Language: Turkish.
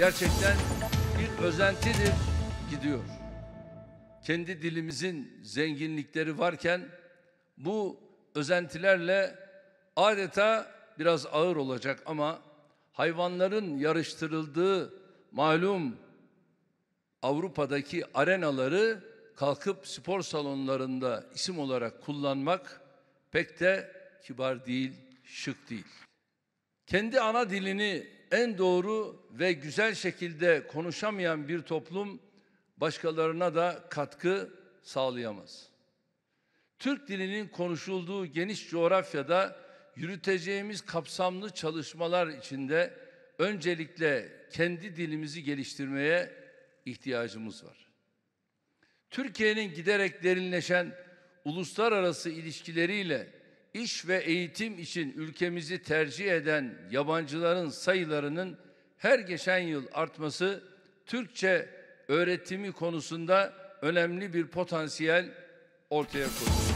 gerçekten bir özentidir gidiyor. Kendi dilimizin zenginlikleri varken bu özentilerle adeta biraz ağır olacak ama hayvanların yarıştırıldığı malum Avrupa'daki arenaları kalkıp spor salonlarında isim olarak kullanmak pek de kibar değil, şık değil. Kendi ana dilini en doğru ve güzel şekilde konuşamayan bir toplum başkalarına da katkı sağlayamaz. Türk dilinin konuşulduğu geniş coğrafyada yürüteceğimiz kapsamlı çalışmalar içinde öncelikle kendi dilimizi geliştirmeye ihtiyacımız var. Türkiye'nin giderek derinleşen uluslararası ilişkileriyle iş ve eğitim için ülkemizi tercih eden yabancıların sayılarının her geçen yıl artması Türkçe öğretimi konusunda önemli bir potansiyel ortaya koyuyor.